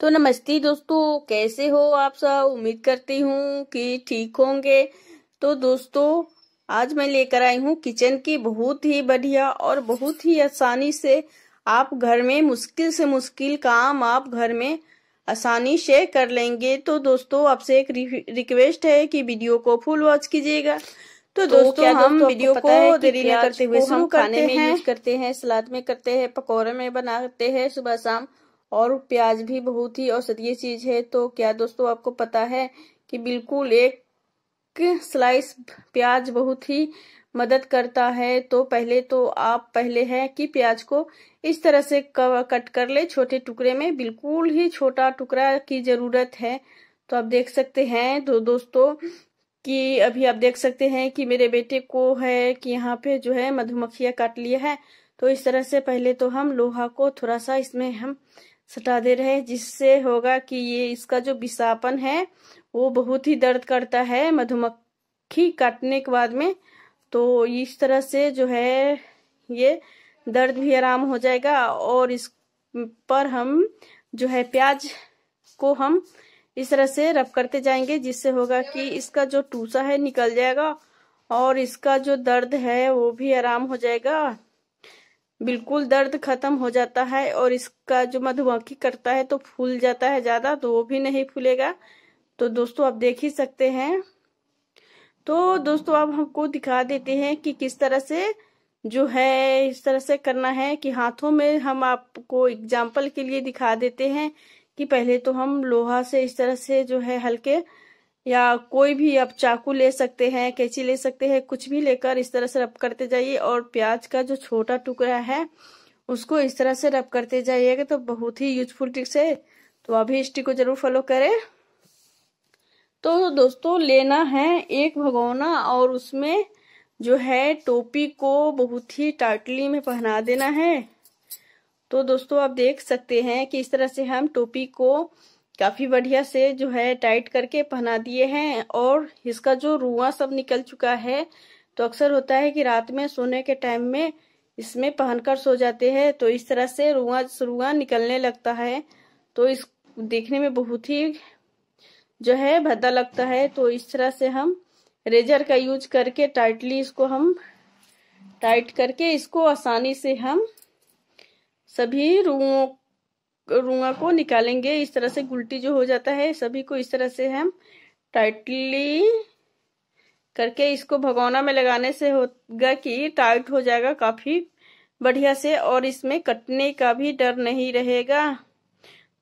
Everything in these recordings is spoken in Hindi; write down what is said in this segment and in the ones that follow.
तो नमस्ते दोस्तों कैसे हो आप सब उम्मीद करती हूँ कि ठीक होंगे तो दोस्तों आज मैं लेकर आई हूँ किचन की बहुत ही बढ़िया और बहुत ही आसानी से आप घर में मुश्किल से मुश्किल काम आप घर में आसानी से कर लेंगे तो दोस्तों आपसे एक रिक्वेस्ट है कि वीडियो को फुल वॉच कीजिएगा तो, तो दोस्तों क्या हम वीडियो को देरी करते हुए शुरू करते हैं करते हैं सलाद में करते हैं पकौड़े में बनाते हैं सुबह शाम और प्याज भी बहुत ही औषधीय चीज है तो क्या दोस्तों आपको पता है कि बिल्कुल एक स्लाइस प्याज बहुत ही मदद करता है तो पहले तो आप पहले है कि प्याज को इस तरह से कट कर ले छोटे टुकड़े में बिल्कुल ही छोटा टुकड़ा की जरूरत है तो आप देख सकते हैं तो दोस्तों कि अभी आप देख सकते हैं कि मेरे बेटे को है कि यहाँ पे जो है मधुमक्खिया काट लिया है तो इस तरह से पहले तो हम लोहा को थोड़ा सा इसमें हम सटा दे रहे हैं जिससे होगा कि ये इसका जो विसापन है वो बहुत ही दर्द करता है मधुमक्खी काटने के बाद में तो इस तरह से जो है ये दर्द भी आराम हो जाएगा और इस पर हम जो है प्याज को हम इस तरह से रब करते जाएंगे जिससे होगा कि इसका जो टूसा है निकल जाएगा और इसका जो दर्द है वो भी आराम हो जाएगा बिल्कुल दर्द खत्म हो जाता है और इसका जो मधुमक्खी करता है तो फूल जाता है ज़्यादा तो वो भी नहीं फूलेगा तो दोस्तों आप देख ही सकते हैं तो दोस्तों अब हमको दिखा देते हैं कि किस तरह से जो है इस तरह से करना है कि हाथों में हम आपको एग्जाम्पल के लिए दिखा देते हैं कि पहले तो हम लोहा से इस तरह से जो है हल्के या कोई भी आप चाकू ले सकते हैं कैची ले सकते हैं कुछ भी लेकर इस तरह से रब करते जाइए और प्याज का जो छोटा टुकड़ा है उसको इस तरह से रब करते जाइएगा तो बहुत ही यूजफुल ट्रिक्स है तो अभी इस ट्रिक को जरूर फॉलो करें तो दोस्तों लेना है एक भगोना और उसमें जो है टोपी को बहुत ही टाटली में पहना देना है तो दोस्तों आप देख सकते हैं कि इस तरह से हम टोपी को काफी बढ़िया से जो है टाइट करके पहना दिए हैं और इसका जो रुआ सब निकल चुका है तो अक्सर होता है कि रात में सोने के टाइम में इसमें पहनकर सो जाते हैं तो इस तरह से रुआ रुआ निकलने लगता है तो इस देखने में बहुत ही जो है भद्दा लगता है तो इस तरह से हम रेजर का यूज करके टाइटली इसको हम टाइट करके इसको आसानी से हम सभी रुओं रुआ को निकालेंगे इस तरह से गुलटी जो हो जाता है सभी को इस तरह से हम टाइटली करके इसको भगोना में लगाने से होगा कि टाइट हो जाएगा काफी बढ़िया से और इसमें कटने का भी डर नहीं रहेगा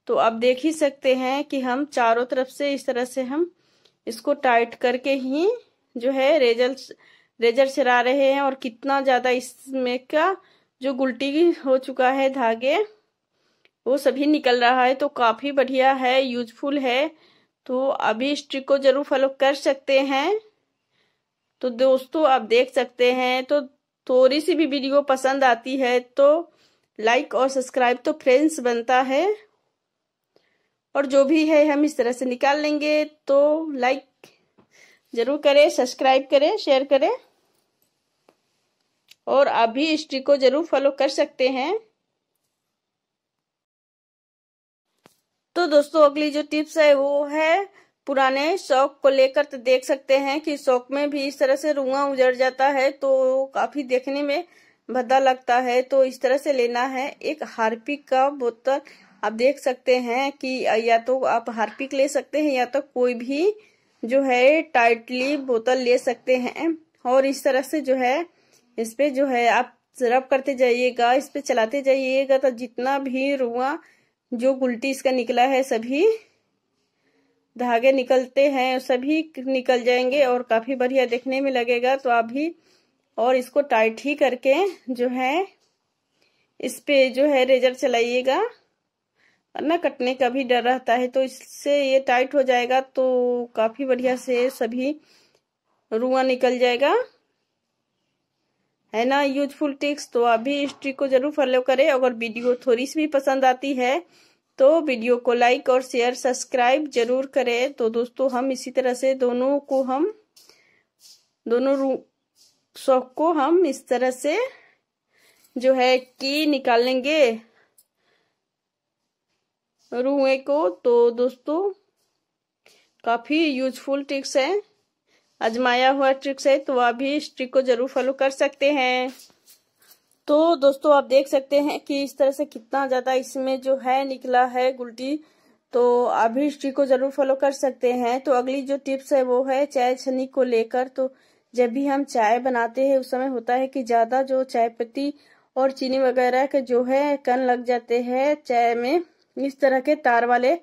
तो आप देख ही सकते हैं कि हम चारों तरफ से इस तरह से हम इसको टाइट करके ही जो है रेजर रेजर चला रहे हैं और कितना ज्यादा इसमें का जो गुलटी हो चुका है धागे वो सभी निकल रहा है तो काफ़ी बढ़िया है यूजफुल है तो अभी इस ट्रिक को जरूर फॉलो कर सकते हैं तो दोस्तों आप देख सकते हैं तो थोड़ी सी भी वीडियो पसंद आती है तो लाइक और सब्सक्राइब तो फ्रेंड्स बनता है और जो भी है हम इस तरह से निकाल लेंगे तो लाइक जरूर करें सब्सक्राइब करें शेयर करें और आप भी इस ट्रिक को जरूर फॉलो कर सकते हैं तो दोस्तों अगली जो टिप्स है वो है पुराने शौक को लेकर तो देख सकते हैं कि शौक में भी इस तरह से रुआ उजड़ जाता है तो काफी देखने में भद्दा लगता है तो इस तरह से लेना है एक हार्पिक का बोतल आप देख सकते हैं कि या तो आप हार्पिक ले सकते हैं या तो कोई भी जो है टाइटली बोतल ले सकते हैं और इस तरह से जो है इस पे जो है आप रब करते जाइएगा इस पे चलाते जाइएगा तो जितना भी रुआ जो गुलटी इसका निकला है सभी धागे निकलते हैं सभी निकल जाएंगे और काफी बढ़िया देखने में लगेगा तो आप भी और इसको टाइट ही करके जो है इस पे जो है रेजर चलाइएगा ना कटने का भी डर रहता है तो इससे ये टाइट हो जाएगा तो काफी बढ़िया से सभी रुआ निकल जाएगा है ना यूजफुल टिक्स तो अभी इस ट्रिक को जरूर फॉलो करें अगर वीडियो थोड़ी सी भी पसंद आती है तो वीडियो को लाइक और शेयर सब्सक्राइब जरूर करें तो दोस्तों हम इसी तरह से दोनों को हम दोनों शौक को हम इस तरह से जो है कि निकालेंगे रुए को तो दोस्तों काफी यूजफुल टिक्स है अजमाया हुआ ट्रिक्स है तो आप भी इस ट्रिक को जरूर फॉलो कर सकते हैं तो दोस्तों आप देख सकते हैं कि इस तरह से कितना ज़्यादा इसमें जो है निकला है गुलटी तो आप भी हिस्ट्री को ज़रूर फॉलो कर सकते हैं तो अगली जो टिप्स है वो है चाय छनी को लेकर तो जब भी हम चाय बनाते हैं उस समय होता है कि ज़्यादा जो चाय पत्ती और चीनी वगैरह के जो है कन लग जाते हैं चाय में इस तरह के तार वाले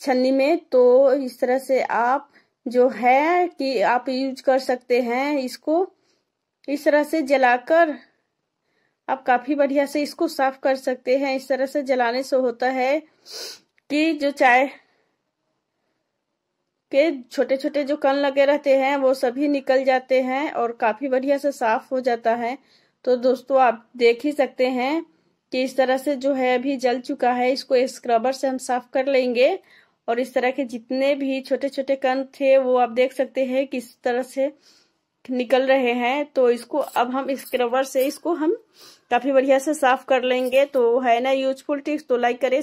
छन्नी में तो इस तरह से आप जो है कि आप यूज कर सकते हैं इसको इस तरह से जलाकर आप काफी बढ़िया से इसको साफ कर सकते हैं इस तरह से जलाने से होता है कि जो चाय के छोटे छोटे जो कण लगे रहते हैं वो सभी निकल जाते हैं और काफी बढ़िया से साफ हो जाता है तो दोस्तों आप देख ही सकते हैं कि इस तरह से जो है अभी जल चुका है इसको स्क्रबर से हम साफ कर लेंगे और इस तरह के जितने भी छोटे छोटे कण थे वो आप देख सकते हैं किस तरह से निकल रहे हैं तो इसको अब हम स्क्रबर से इसको हम काफी बढ़िया से साफ कर लेंगे तो है ना यूजफुल टिप्स तो लाइक करें